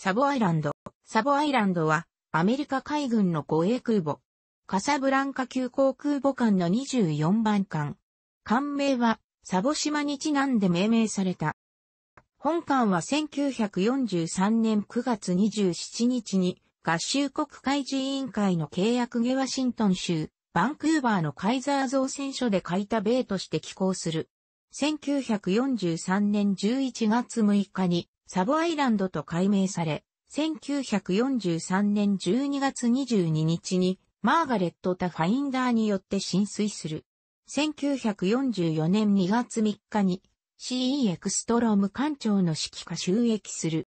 サボアイランド。サボアイランドは、アメリカ海軍の護衛空母。カサブランカ急航空母艦の24番艦。艦名は、サボ島にちなんで命名された。本艦は1943年9月27日に、合衆国海事委員会の契約ゲワシントン州、バンクーバーのカイザー造船所で書いた米として寄港する。1943年11月6日にサボアイランドと改名され、1943年12月22日にマーガレット・タ・ファインダーによって浸水する。1944年2月3日に CE エクストローム艦長の指揮下収益する。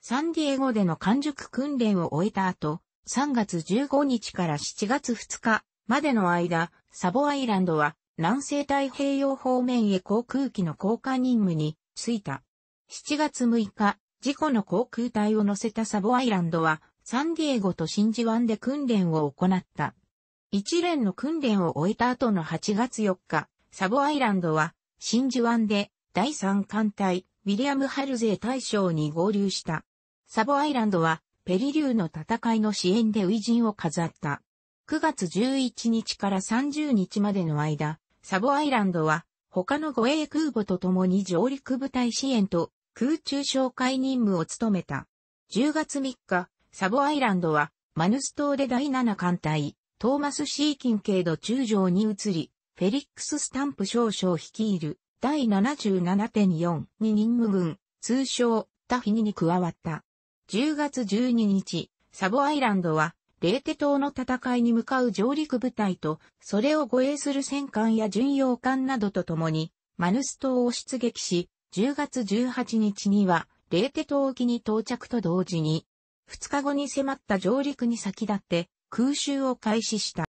サンディエゴでの完熟訓練を終えた後、3月15日から7月2日までの間、サボアイランドは南西太平洋方面へ航空機の交換任務に就いた。7月6日、事故の航空隊を乗せたサボアイランドは、サンディエゴと新珠湾で訓練を行った。一連の訓練を終えた後の8月4日、サボアイランドは、新珠湾で、第3艦隊、ウィリアム・ハルゼー大将に合流した。サボアイランドは、ペリリューの戦いの支援でウジンを飾った。9月11日から30日までの間、サボアイランドは、他の護衛空母と共に上陸部隊支援と空中紹介任務を務めた。10月3日、サボアイランドは、マヌス島で第7艦隊、トーマス・シーキンケイド中将に移り、フェリックス・スタンプ少将率いる、第77.4に任務軍、通称、タフィニに加わった。10月12日、サボアイランドは、レーテ島の戦いに向かう上陸部隊と、それを護衛する戦艦や巡洋艦などと共に、マヌス島を出撃し、10月18日には、レーテ島沖に到着と同時に、2日後に迫った上陸に先立って空襲を開始した。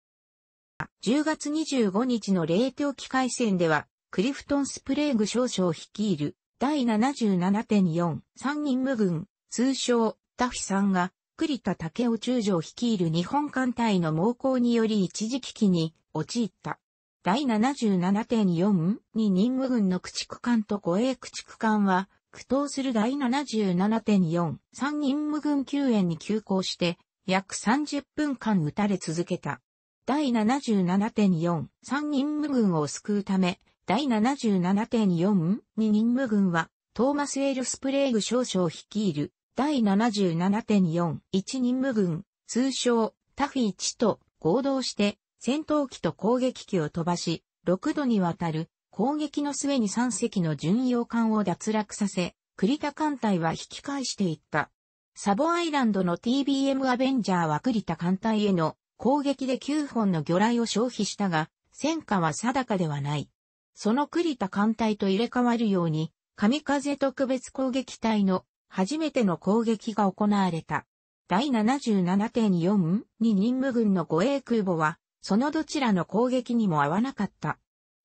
10月25日のレーテ沖海戦では、クリフトン・スプレーグ少将率いる第77.43人無軍、通称ダフィさんが、栗田武雄中将率いる日本艦隊の猛攻により一時危機に陥った。第77.4に任務軍の駆逐艦と護衛駆逐艦は、苦闘する第77.4、3任務軍救援に急行して、約30分間撃たれ続けた。第77.4、3任務軍を救うため、第77.4に任務軍は、トーマス・エル・スプレーグ少将率いる、第77.41任務軍、通称、タフィ1と合同して、戦闘機と攻撃機を飛ばし、6度にわたる攻撃の末に3隻の巡洋艦を脱落させ、栗田艦隊は引き返していった。サボアイランドの TBM アベンジャーは栗田艦隊への攻撃で9本の魚雷を消費したが、戦果は定かではない。その栗田艦隊と入れ替わるように、神風特別攻撃隊の初めての攻撃が行われた。第77.4に任務軍の護衛空母はそのどちらの攻撃にも合わなかった。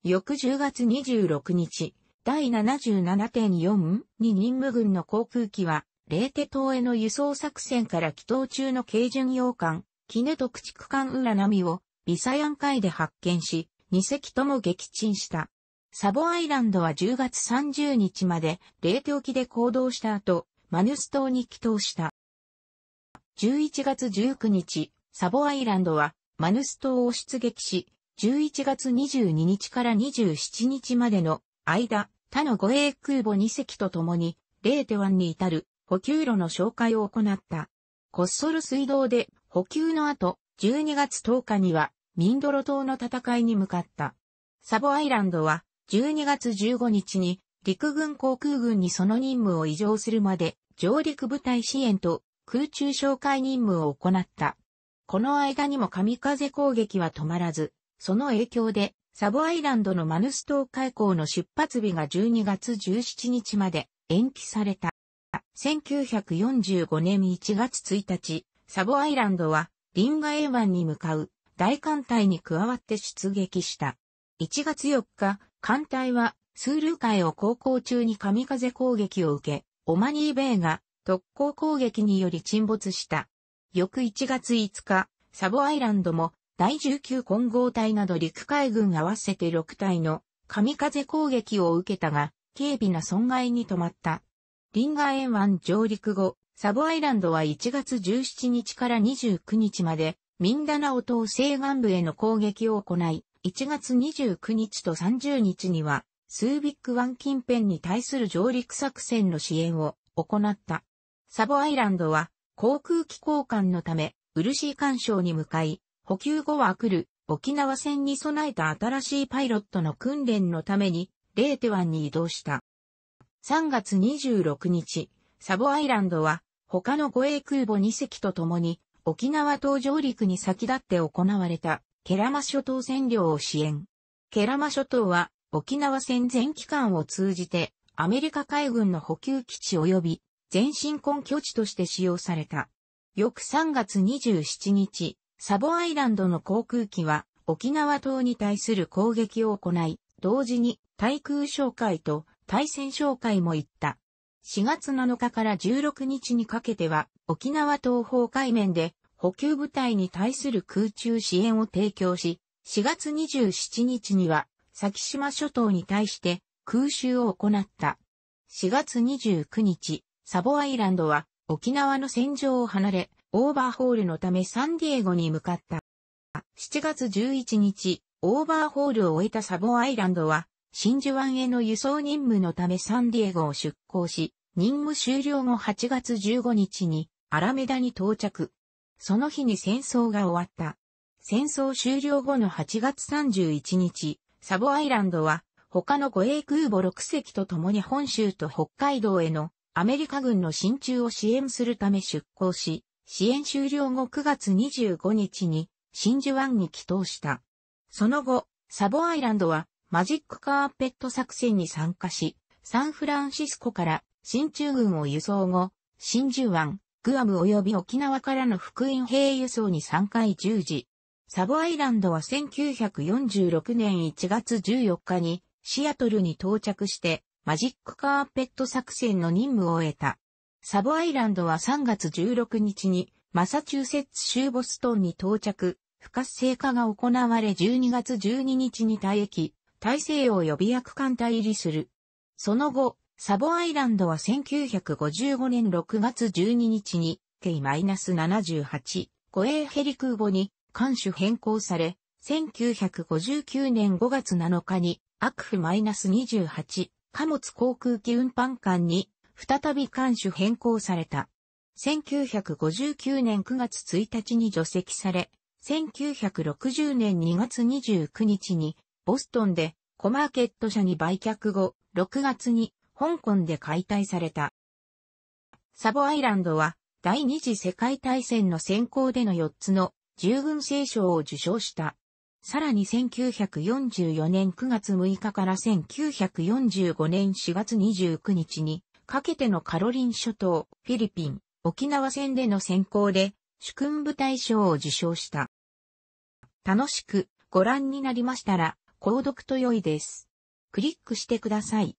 翌10月26日、第77.4に任務軍の航空機は、レーテ島への輸送作戦から祈祷中の軽巡洋艦、キネト駆逐艦ウナ波を、ビサヤン海で発見し、2隻とも撃沈した。サボアイランドは10月30日まで、レーテ沖で行動した後、マヌス島に帰投した。11月19日、サボアイランドはマヌス島を出撃し、11月22日から27日までの間、他の護衛空母2隻と共に、レーテ湾に至る補給路の紹介を行った。コッソル水道で補給の後、12月10日には、ミンドロ島の戦いに向かった。サボアイランドは、12月15日に、陸軍航空軍にその任務を移譲するまで、上陸部隊支援と空中紹介任務を行った。この間にも神風攻撃は止まらず、その影響で、サボアイランドのマヌス島海溝の出発日が12月17日まで延期された。1945年1月1日、サボアイランドはリンガエンに向かう大艦隊に加わって出撃した。1月4日、艦隊はスール海を航行中に神風攻撃を受け、オマニーベイが特攻攻撃により沈没した。翌1月5日、サボアイランドも第19混合隊など陸海軍合わせて6隊の神風攻撃を受けたが、軽微な損害に止まった。リンガーン湾上陸後、サボアイランドは1月17日から29日まで、ミンダナオ島西岸部への攻撃を行い、1月29日と30日には、スービック湾近辺に対する上陸作戦の支援を行った。サボアイランドは航空機交換のため、ー干渉に向かい、補給後は来る沖縄戦に備えた新しいパイロットの訓練のために、レーテ湾に移動した。3月26日、サボアイランドは、他の護衛空母2隻と共に、沖縄島上陸に先立って行われた、ケラマ諸島占領を支援。ケラマ諸島は、沖縄戦全期間を通じて、アメリカ海軍の補給基地及び全身根拠地として使用された。翌3月27日、サボアイランドの航空機は沖縄島に対する攻撃を行い、同時に対空哨戒と対戦哨戒も行った。4月7日から16日にかけては沖縄東方海面で補給部隊に対する空中支援を提供し、4月27日には先島諸島に対して空襲を行った。4月29日、サボアイランドは沖縄の戦場を離れ、オーバーホールのためサンディエゴに向かった。7月11日、オーバーホールを終えたサボアイランドは、真珠湾への輸送任務のためサンディエゴを出港し、任務終了後8月15日にアラメダに到着。その日に戦争が終わった。戦争終了後の8月31日、サボアイランドは他の護衛空母6隻と共に本州と北海道へのアメリカ軍の進駐を支援するため出港し、支援終了後9月25日に真珠湾に帰投した。その後、サボアイランドはマジックカーペット作戦に参加し、サンフランシスコから進駐軍を輸送後、真珠湾、グアム及び沖縄からの福音兵輸送に3回従事。サボアイランドは1946年1月14日にシアトルに到着してマジックカーペット作戦の任務を得た。サブアイランドは3月16日にマサチューセッツ州ボストンに到着、不活性化が行われ12月12日に退役、大西洋予備役艦隊入りする。その後、サボアイランドは1955年6月12日に K-78 護衛ヘリ空母に艦首変更され、1959年5月7日にアクフ -28 貨物航空機運搬艦に再び艦種変更された。1959年9月1日に除籍され、1960年2月29日にボストンでコマーケット社に売却後、6月に香港で解体された。サボアイランドは第二次世界大戦の先行での4つの従軍聖賞を受賞した。さらに1944年9月6日から1945年4月29日に、かけてのカロリン諸島、フィリピン、沖縄戦での選考で、主君部大賞を受賞した。楽しくご覧になりましたら、購読と良いです。クリックしてください。